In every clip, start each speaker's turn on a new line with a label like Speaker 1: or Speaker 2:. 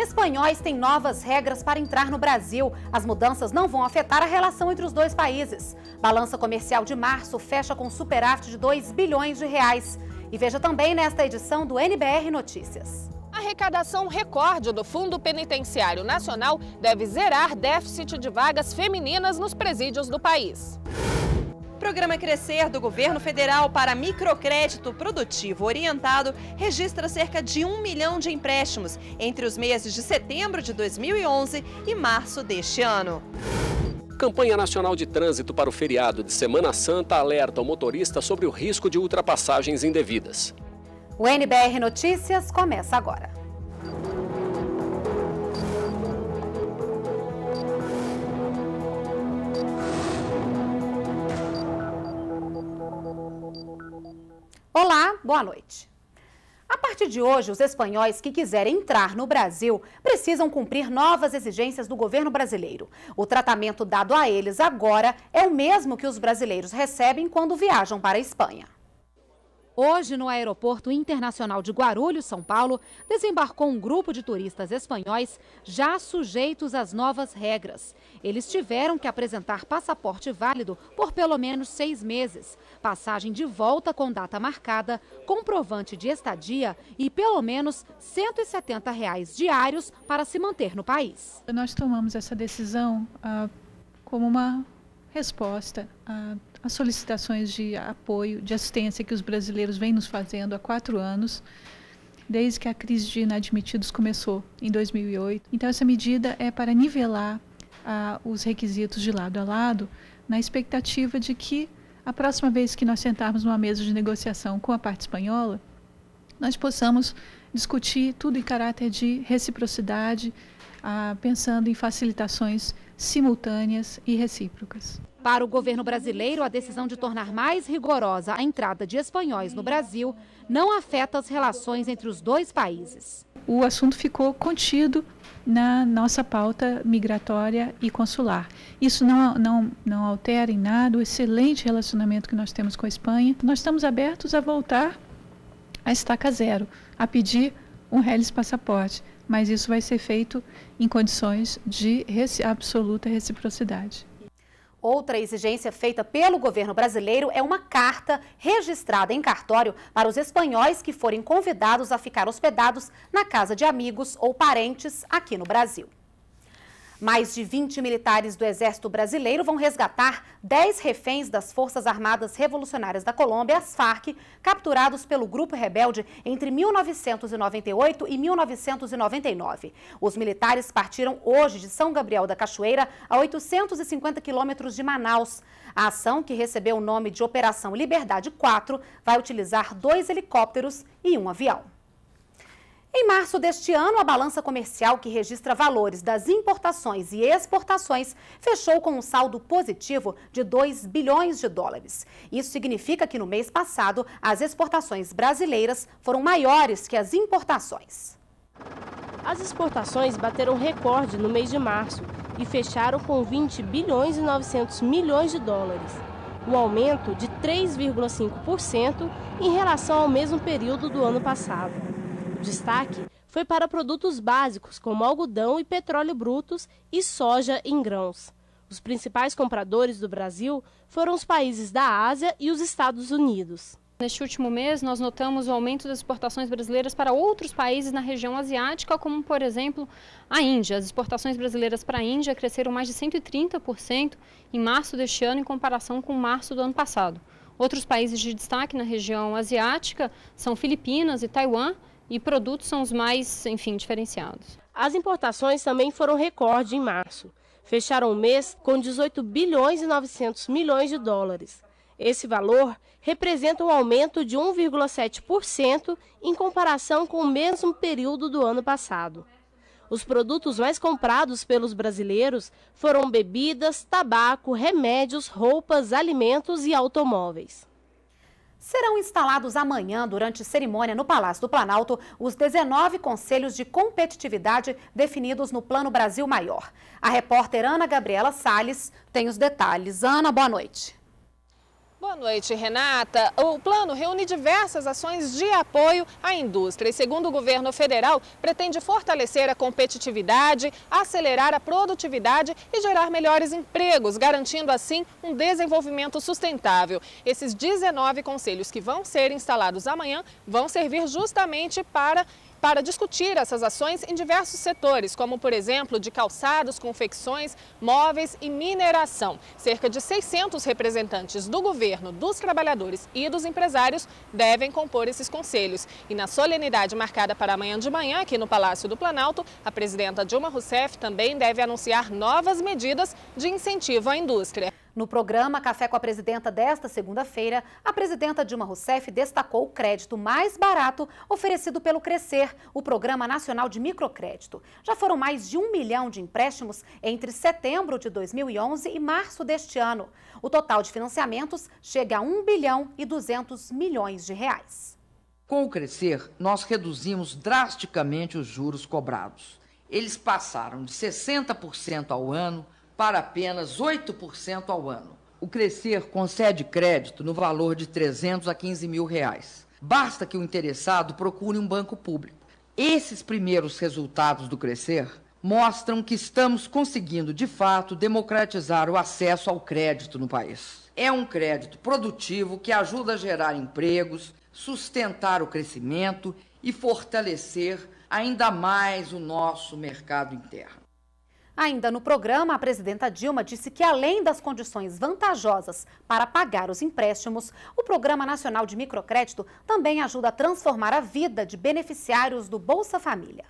Speaker 1: Espanhóis têm novas regras para entrar no Brasil. As mudanças não vão afetar a relação entre os dois países. Balança comercial de março fecha com superávit de 2 bilhões de reais. E veja também nesta edição do NBR Notícias. A arrecadação recorde
Speaker 2: do Fundo Penitenciário Nacional deve zerar déficit de vagas femininas nos presídios do país. Programa Crescer do governo federal para microcrédito
Speaker 3: produtivo orientado registra cerca de um milhão de empréstimos entre os meses de setembro de 2011 e março deste ano.
Speaker 4: Campanha Nacional de Trânsito para o feriado de Semana Santa alerta o motorista sobre o risco de ultrapassagens indevidas.
Speaker 1: O NBR Notícias começa agora. Boa noite. A partir de hoje, os espanhóis que quiserem entrar no Brasil precisam cumprir novas exigências do governo brasileiro. O tratamento dado a eles agora é o mesmo que os brasileiros recebem quando viajam para a Espanha. Hoje, no Aeroporto Internacional de Guarulhos, São Paulo, desembarcou um grupo de turistas espanhóis já sujeitos às novas regras. Eles tiveram que apresentar passaporte válido por pelo menos seis meses, passagem de volta com data marcada, comprovante de estadia e pelo menos R$ 170 reais diários
Speaker 5: para se manter no país. Nós tomamos essa decisão ah, como uma resposta a ah, as solicitações de apoio, de assistência que os brasileiros vêm nos fazendo há quatro anos, desde que a crise de inadmitidos começou em 2008. Então, essa medida é para nivelar ah, os requisitos de lado a lado, na expectativa de que a próxima vez que nós sentarmos numa mesa de negociação com a parte espanhola, nós possamos discutir tudo em caráter de reciprocidade, ah, pensando em facilitações simultâneas e recíprocas.
Speaker 1: Para o governo brasileiro, a decisão de tornar mais rigorosa a entrada de espanhóis no Brasil não afeta as relações entre os dois países.
Speaker 5: O assunto ficou contido na nossa pauta migratória e consular. Isso não, não, não altera em nada o excelente relacionamento que nós temos com a Espanha. Nós estamos abertos a voltar à estaca zero, a pedir um Reles passaporte, mas isso vai ser feito em condições de reci absoluta reciprocidade.
Speaker 1: Outra exigência feita pelo governo brasileiro é uma carta registrada em cartório para os espanhóis que forem convidados a ficar hospedados na casa de amigos ou parentes aqui no Brasil. Mais de 20 militares do Exército Brasileiro vão resgatar 10 reféns das Forças Armadas Revolucionárias da Colômbia, as FARC, capturados pelo grupo rebelde entre 1998 e 1999. Os militares partiram hoje de São Gabriel da Cachoeira, a 850 quilômetros de Manaus. A ação, que recebeu o nome de Operação Liberdade 4, vai utilizar dois helicópteros e um avião. Em março deste ano, a balança comercial que registra valores das importações e exportações fechou com um saldo positivo de 2 bilhões de dólares. Isso significa que no mês passado, as exportações brasileiras foram maiores que as importações. As exportações bateram recorde no mês de março e fecharam com 20 bilhões e 900 milhões de dólares, um aumento de 3,5% em relação ao mesmo período do ano passado. O destaque foi para produtos básicos como algodão e petróleo brutos e soja em grãos. Os principais compradores do Brasil foram os países da Ásia e os Estados Unidos. Neste último
Speaker 2: mês, nós notamos o aumento das exportações brasileiras para outros países na região asiática, como, por exemplo, a Índia. As exportações brasileiras para a Índia cresceram mais de 130% em março deste ano, em comparação com março do ano passado. Outros países de destaque na região asiática são Filipinas e Taiwan, e produtos são os mais, enfim, diferenciados.
Speaker 1: As importações também foram recorde em março. Fecharam o mês com 18 bilhões e 900 milhões de dólares. Esse valor representa um aumento de 1,7% em comparação com o mesmo período do ano passado. Os produtos mais comprados pelos brasileiros foram bebidas, tabaco, remédios, roupas, alimentos e automóveis. Serão instalados amanhã, durante cerimônia no Palácio do Planalto, os 19 conselhos de competitividade definidos no Plano Brasil Maior. A repórter Ana Gabriela Salles tem os detalhes. Ana, boa noite.
Speaker 2: Boa noite, Renata. O plano reúne diversas ações de apoio à indústria e, segundo o governo federal, pretende fortalecer a competitividade, acelerar a produtividade e gerar melhores empregos, garantindo assim um desenvolvimento sustentável. Esses 19 conselhos que vão ser instalados amanhã vão servir justamente para para discutir essas ações em diversos setores, como, por exemplo, de calçados, confecções, móveis e mineração. Cerca de 600 representantes do governo, dos trabalhadores e dos empresários devem compor esses conselhos. E na solenidade marcada para amanhã de manhã, aqui no Palácio do Planalto,
Speaker 1: a presidenta Dilma Rousseff também deve anunciar novas medidas de incentivo à indústria. No programa Café com a Presidenta desta segunda-feira, a presidenta Dilma Rousseff destacou o crédito mais barato oferecido pelo Crescer, o Programa Nacional de Microcrédito. Já foram mais de um milhão de empréstimos entre setembro de 2011 e março deste ano. O total de financiamentos chega a 1 bilhão e 200 milhões de
Speaker 6: reais. Com o Crescer, nós reduzimos drasticamente os juros cobrados. Eles passaram de 60% ao ano para apenas 8% ao ano. O Crescer concede crédito no valor de 300 a 15 mil reais. Basta que o interessado procure um banco público. Esses primeiros resultados do Crescer mostram que estamos conseguindo, de fato, democratizar o acesso ao crédito no país. É um crédito produtivo que ajuda a gerar empregos, sustentar o crescimento e fortalecer ainda mais o nosso mercado interno.
Speaker 1: Ainda no programa, a presidenta Dilma disse que, além das condições vantajosas para pagar os empréstimos, o Programa Nacional de Microcrédito também ajuda a transformar a vida de beneficiários do Bolsa Família.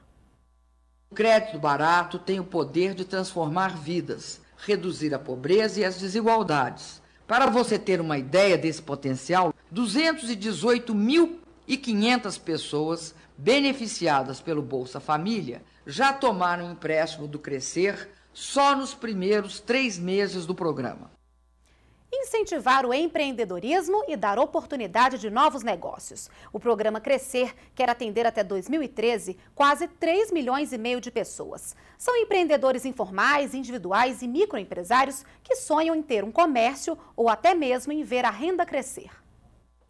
Speaker 6: O crédito barato tem o poder de transformar vidas, reduzir a pobreza e as desigualdades. Para você ter uma ideia desse potencial, 218.500 pessoas beneficiadas pelo Bolsa Família já tomaram empréstimo do Crescer só nos primeiros três meses do programa.
Speaker 1: Incentivar o empreendedorismo e dar oportunidade de novos negócios. O programa Crescer quer atender até 2013 quase 3 milhões e meio de pessoas. São empreendedores informais, individuais e microempresários que sonham em ter um comércio ou até mesmo em ver a renda crescer.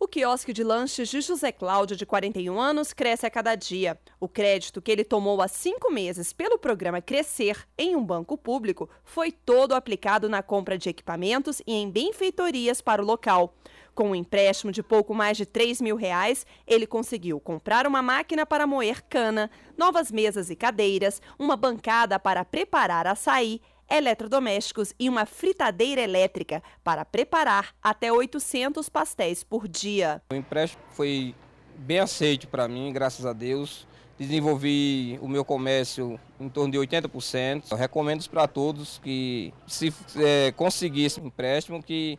Speaker 1: O quiosque de lanches de
Speaker 3: José Cláudio, de 41 anos, cresce a cada dia. O crédito que ele tomou há cinco meses pelo programa Crescer em um banco público foi todo aplicado na compra de equipamentos e em benfeitorias para o local. Com um empréstimo de pouco mais de 3 mil reais, ele conseguiu comprar uma máquina para moer cana, novas mesas e cadeiras, uma bancada para preparar açaí eletrodomésticos e uma fritadeira elétrica para preparar até 800 pastéis por dia.
Speaker 4: O empréstimo foi bem aceito para mim, graças a Deus. Desenvolvi o meu comércio em torno de 80%. Eu recomendo para todos que, se é, conseguir esse empréstimo, que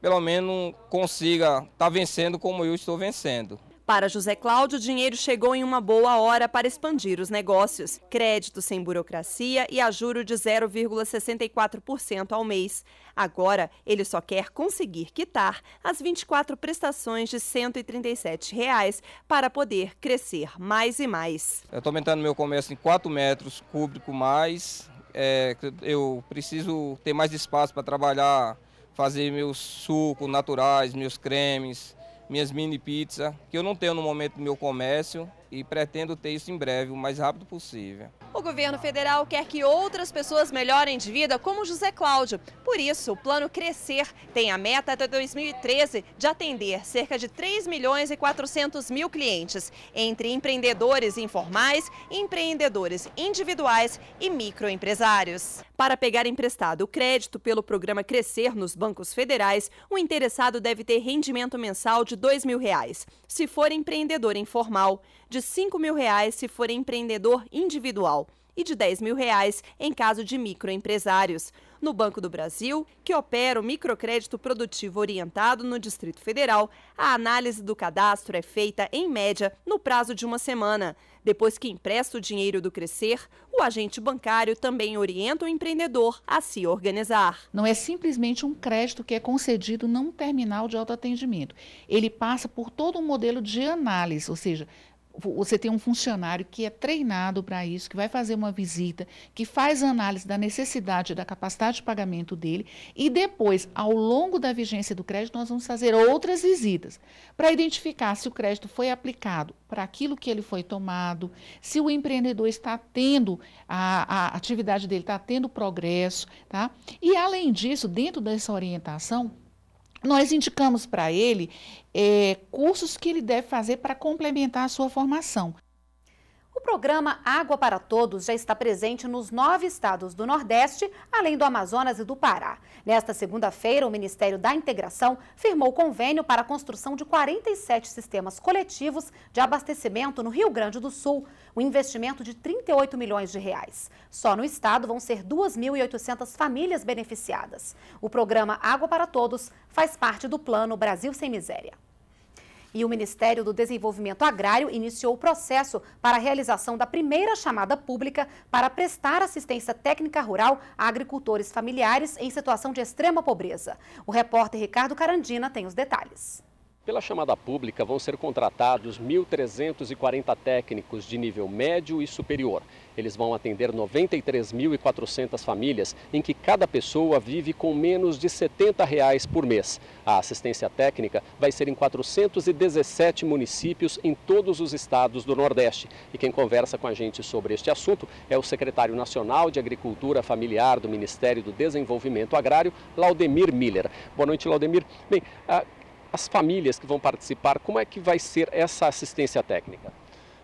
Speaker 4: pelo menos consiga estar tá vencendo como eu estou vencendo.
Speaker 3: Para José Cláudio, o dinheiro chegou em uma boa hora para expandir os negócios. Crédito sem burocracia e a juro de 0,64% ao mês. Agora, ele só quer conseguir quitar as 24 prestações de R$ 137 reais para poder crescer mais e mais.
Speaker 4: Eu estou aumentando meu comércio em 4 metros cúbicos mais. É, eu preciso ter mais espaço para trabalhar, fazer meus sucos naturais, meus cremes minhas mini pizzas, que eu não tenho no momento no meu comércio e pretendo ter isso em breve, o mais rápido possível. O
Speaker 3: governo federal quer que outras pessoas melhorem de vida, como José Cláudio. Por isso, o Plano Crescer tem a meta até 2013 de atender cerca de 3 milhões e 400 mil clientes, entre empreendedores informais, empreendedores individuais e microempresários. Para pegar emprestado o crédito pelo programa Crescer nos bancos federais, o interessado deve ter rendimento mensal de R$ 2 mil, reais, se for empreendedor informal, de de 5 mil reais se for empreendedor individual e de 10 mil reais em caso de microempresários. No Banco do Brasil, que opera o microcrédito produtivo orientado no Distrito Federal, a análise do cadastro é feita, em média, no prazo de uma semana. Depois que empresta o dinheiro do Crescer, o agente bancário também orienta o empreendedor a se organizar.
Speaker 5: Não é simplesmente um crédito que é concedido num terminal de autoatendimento. Ele passa por todo um modelo de análise, ou seja, você tem um funcionário que é treinado para isso, que vai fazer uma visita, que faz análise da necessidade, da capacidade de pagamento dele, e depois, ao longo da vigência do crédito, nós vamos fazer outras visitas para identificar se o crédito foi aplicado para aquilo que ele foi tomado, se o empreendedor está tendo, a, a atividade dele está tendo progresso, tá? E, além disso, dentro dessa orientação, nós indicamos para ele é, cursos que ele deve fazer para complementar a sua formação. O programa Água para Todos já está
Speaker 1: presente nos nove estados do Nordeste, além do Amazonas e do Pará. Nesta segunda-feira, o Ministério da Integração firmou convênio para a construção de 47 sistemas coletivos de abastecimento no Rio Grande do Sul, um investimento de 38 milhões de reais. Só no estado vão ser 2.800 famílias beneficiadas. O programa Água para Todos faz parte do Plano Brasil Sem Miséria e o Ministério do Desenvolvimento Agrário iniciou o processo para a realização da primeira chamada pública para prestar assistência técnica rural a agricultores familiares em situação de extrema pobreza. O repórter Ricardo Carandina tem os detalhes.
Speaker 4: Pela chamada pública vão ser contratados 1.340 técnicos de nível médio e superior. Eles vão atender 93.400 famílias, em que cada pessoa vive com menos de R$ 70 reais por mês. A assistência técnica vai ser em 417 municípios em todos os estados do Nordeste. E quem conversa com a gente sobre este assunto é o secretário nacional de Agricultura Familiar do Ministério do Desenvolvimento Agrário, Laudemir Miller. Boa noite, Laudemir. Bem, ah, as famílias que vão participar, como é que vai ser essa assistência técnica?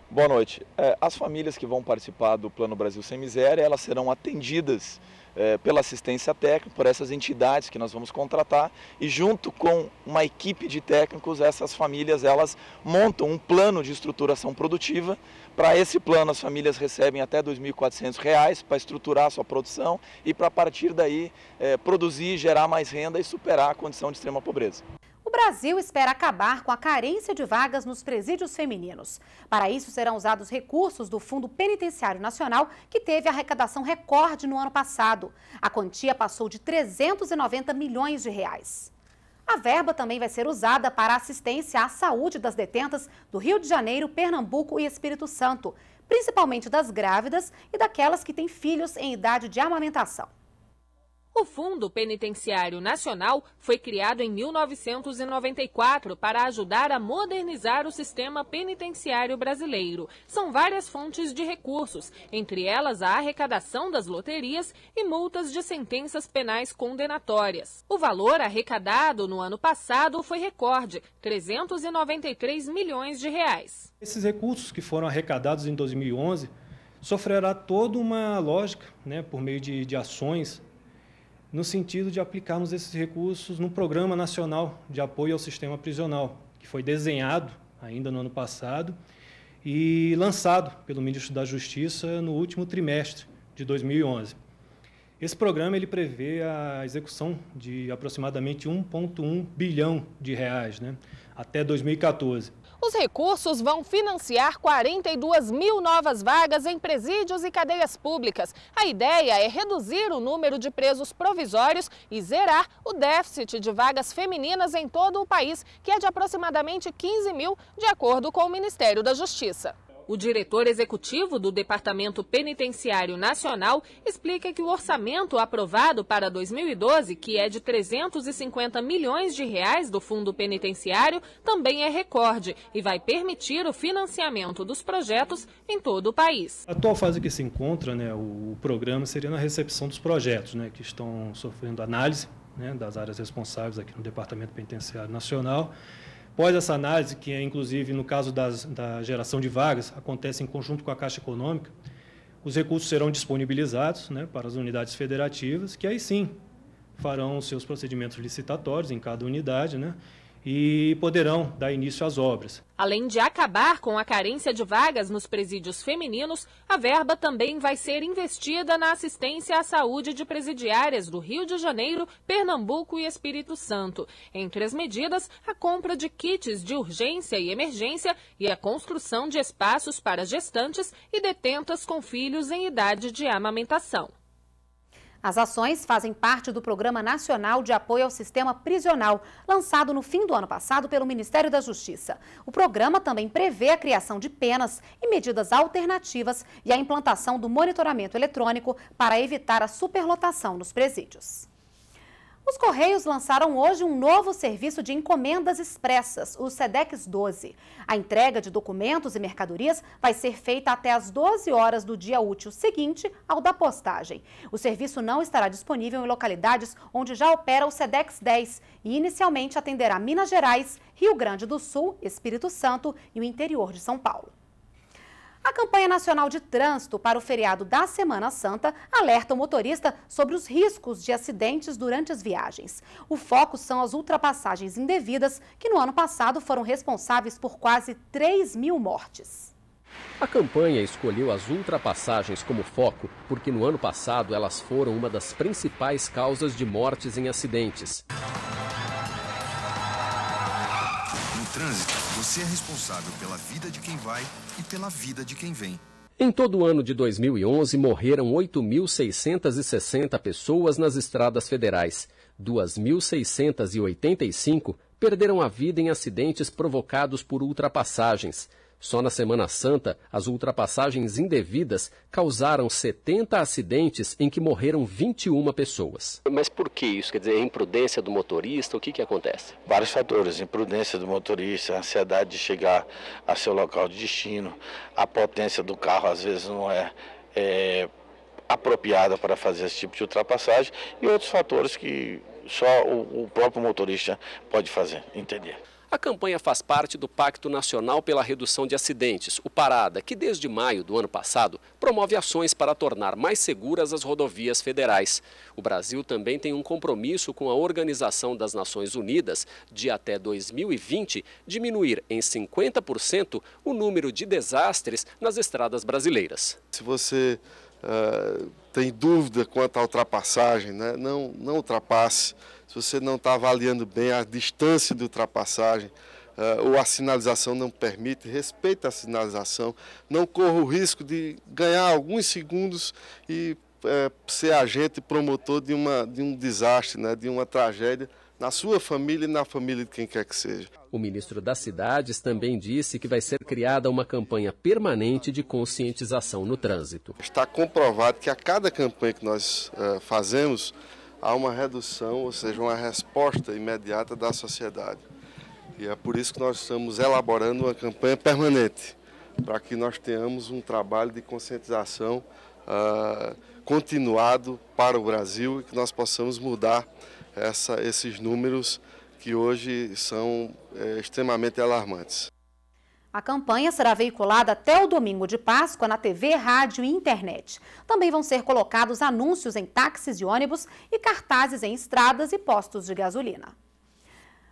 Speaker 4: Boa noite. É, as famílias que vão participar do Plano Brasil Sem Miséria, elas serão atendidas é, pela assistência técnica, por essas entidades que nós vamos contratar e junto com uma equipe de técnicos, essas famílias elas montam um plano de estruturação produtiva. Para esse plano, as famílias recebem até R$ 2.400 para estruturar a sua produção e para a partir daí é, produzir, gerar mais renda e superar a condição de extrema pobreza.
Speaker 1: Brasil espera acabar com a carência de vagas nos presídios femininos. Para isso, serão usados recursos do Fundo Penitenciário Nacional, que teve arrecadação recorde no ano passado. A quantia passou de 390 milhões de reais. A verba também vai ser usada para assistência à saúde das detentas do Rio de Janeiro, Pernambuco e Espírito Santo, principalmente das grávidas e daquelas que têm filhos em idade de amamentação.
Speaker 2: O Fundo Penitenciário Nacional foi criado em 1994 para ajudar a modernizar o sistema penitenciário brasileiro. São várias fontes de recursos, entre elas a arrecadação das loterias e multas de sentenças penais condenatórias. O valor arrecadado no ano passado foi recorde, 393 milhões de reais.
Speaker 7: Esses recursos que foram arrecadados em 2011 sofrerá toda uma lógica, né, por meio de, de ações no sentido de aplicarmos esses recursos no Programa Nacional de Apoio ao Sistema Prisional, que foi desenhado ainda no ano passado e lançado pelo Ministro da Justiça no último trimestre de 2011. Esse programa ele prevê a execução de aproximadamente 1,1 bilhão de reais, né, até 2014.
Speaker 2: Os recursos vão financiar 42 mil novas vagas em presídios e cadeias públicas. A ideia é reduzir o número de presos provisórios e zerar o déficit de vagas femininas em todo o país, que é de aproximadamente 15 mil, de acordo com o Ministério da Justiça. O diretor executivo do Departamento Penitenciário Nacional explica que o orçamento aprovado para 2012, que é de 350 milhões de reais do Fundo Penitenciário, também é recorde e vai permitir o financiamento dos projetos em todo o país. A atual
Speaker 7: fase que se encontra, né, o programa seria na recepção dos projetos, né, que estão sofrendo análise né, das áreas responsáveis aqui no Departamento Penitenciário Nacional. Após essa análise, que é inclusive no caso das, da geração de vagas, acontece em conjunto com a Caixa Econômica, os recursos serão disponibilizados né, para as unidades federativas, que aí sim farão os seus procedimentos licitatórios em cada unidade, né, e poderão dar início às obras.
Speaker 2: Além de acabar com a carência de vagas nos presídios femininos, a verba também vai ser investida na assistência à saúde de presidiárias do Rio de Janeiro, Pernambuco e Espírito Santo. Entre as medidas, a compra de kits de urgência e emergência e a construção de espaços para gestantes e detentas com filhos em idade de amamentação.
Speaker 1: As ações fazem parte do Programa Nacional de Apoio ao Sistema Prisional, lançado no fim do ano passado pelo Ministério da Justiça. O programa também prevê a criação de penas e medidas alternativas e a implantação do monitoramento eletrônico para evitar a superlotação nos presídios. Os Correios lançaram hoje um novo serviço de encomendas expressas, o SEDEX 12. A entrega de documentos e mercadorias vai ser feita até às 12 horas do dia útil seguinte ao da postagem. O serviço não estará disponível em localidades onde já opera o SEDEX 10 e inicialmente atenderá Minas Gerais, Rio Grande do Sul, Espírito Santo e o interior de São Paulo. A campanha nacional de trânsito para o feriado da Semana Santa alerta o motorista sobre os riscos de acidentes durante as viagens. O foco são as ultrapassagens indevidas, que no ano passado foram responsáveis por quase 3 mil mortes.
Speaker 4: A campanha escolheu as ultrapassagens como foco porque no ano passado elas foram uma das principais causas de mortes em acidentes
Speaker 7: trânsito, você é responsável pela vida de quem vai e pela vida de quem vem.
Speaker 4: Em todo o ano de 2011, morreram 8.660 pessoas nas estradas federais. 2.685 perderam a vida em acidentes provocados por ultrapassagens. Só na Semana Santa, as ultrapassagens indevidas causaram 70 acidentes em que morreram 21 pessoas. Mas por que isso? Quer dizer, a é imprudência do motorista? O que, que acontece? Vários fatores: imprudência do motorista, a ansiedade de chegar a seu local de destino, a potência do carro às vezes não é, é apropriada para fazer esse tipo de ultrapassagem e outros fatores que só o, o próprio motorista pode fazer, entender. A campanha faz parte do Pacto Nacional pela Redução de Acidentes, o Parada, que desde maio do ano passado promove ações para tornar mais seguras as rodovias federais. O Brasil também tem um compromisso com a Organização das Nações Unidas de até 2020 diminuir em 50% o número de desastres nas estradas brasileiras. Se você uh, tem dúvida quanto à ultrapassagem, né? não, não ultrapasse se você não está avaliando bem a distância de ultrapassagem, uh, ou a sinalização não permite, respeita a sinalização, não corra o risco de ganhar alguns segundos e eh, ser agente promotor de, uma, de um desastre, né, de uma tragédia na sua família e na família de quem quer que seja. O ministro das Cidades também disse que vai ser criada uma campanha permanente de conscientização no trânsito. Está comprovado que a cada campanha que nós uh, fazemos, há uma redução, ou seja, uma resposta imediata da sociedade. E é por isso que nós estamos elaborando uma campanha permanente, para que nós tenhamos um trabalho de conscientização uh, continuado para o Brasil e que nós possamos mudar essa, esses números que hoje são é, extremamente alarmantes.
Speaker 1: A campanha será veiculada até o domingo de Páscoa na TV, rádio e internet. Também vão ser colocados anúncios em táxis e ônibus e cartazes em estradas e postos de gasolina.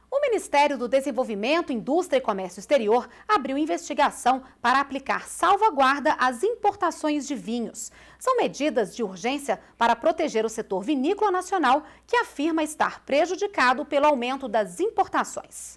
Speaker 1: O Ministério do Desenvolvimento, Indústria e Comércio Exterior abriu investigação para aplicar salvaguarda às importações de vinhos. São medidas de urgência para proteger o setor vinícola nacional, que afirma estar prejudicado pelo aumento das importações.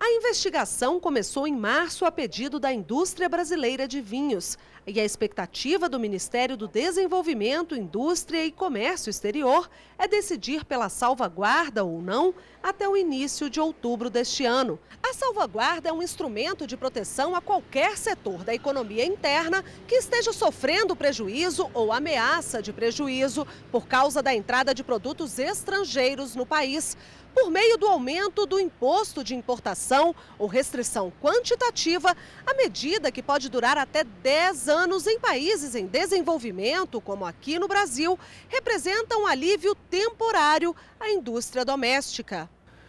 Speaker 1: A investigação começou em março
Speaker 8: a pedido da indústria brasileira de vinhos. E a expectativa do Ministério do Desenvolvimento, Indústria e Comércio Exterior é decidir pela salvaguarda ou não até o início de outubro deste ano. A salvaguarda é um instrumento de proteção a qualquer setor da economia interna que esteja sofrendo prejuízo ou ameaça de prejuízo por causa da entrada de produtos estrangeiros no país por meio do aumento do imposto de importação ou restrição quantitativa, a medida que pode durar até 10 anos anos em países em desenvolvimento, como aqui no Brasil, representam um alívio temporário à indústria
Speaker 7: doméstica.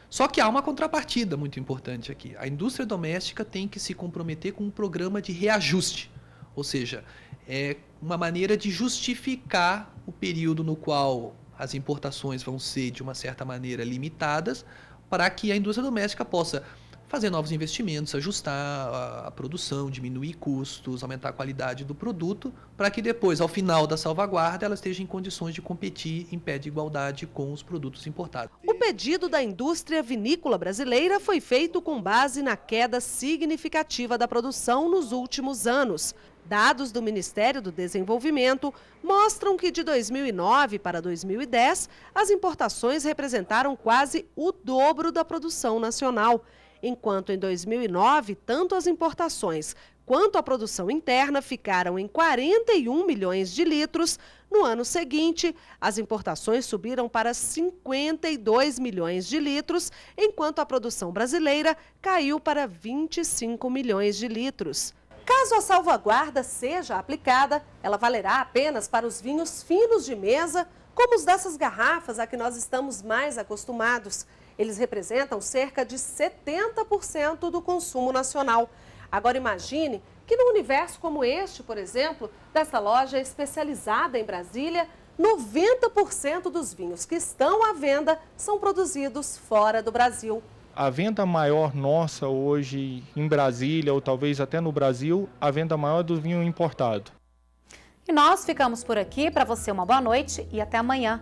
Speaker 7: Só que há uma contrapartida muito importante aqui. A indústria doméstica tem que se comprometer com um programa de reajuste, ou seja, é uma maneira de justificar o período no qual as importações vão ser, de uma certa maneira, limitadas, para que a indústria doméstica possa fazer novos investimentos, ajustar a, a produção, diminuir custos, aumentar a qualidade do produto, para que depois, ao final da salvaguarda, ela esteja em condições de competir em pé de igualdade com os produtos importados. O pedido
Speaker 8: da indústria vinícola brasileira foi feito com base na queda significativa da produção nos últimos anos. Dados do Ministério do Desenvolvimento mostram que de 2009 para 2010, as importações representaram quase o dobro da produção nacional enquanto em 2009, tanto as importações quanto a produção interna ficaram em 41 milhões de litros. No ano seguinte, as importações subiram para 52 milhões de litros, enquanto a produção brasileira caiu para 25 milhões de litros. Caso a salvaguarda seja aplicada, ela valerá apenas para os vinhos finos de mesa, como os dessas garrafas a que nós estamos mais acostumados. Eles representam cerca de 70% do consumo nacional. Agora imagine que num universo como este, por exemplo, dessa loja especializada em Brasília, 90% dos vinhos que estão à venda são produzidos
Speaker 1: fora do Brasil.
Speaker 7: A venda maior nossa hoje em Brasília, ou talvez até no Brasil, a venda maior é do vinho importado.
Speaker 1: E nós ficamos por aqui. Para você, uma boa noite e até amanhã.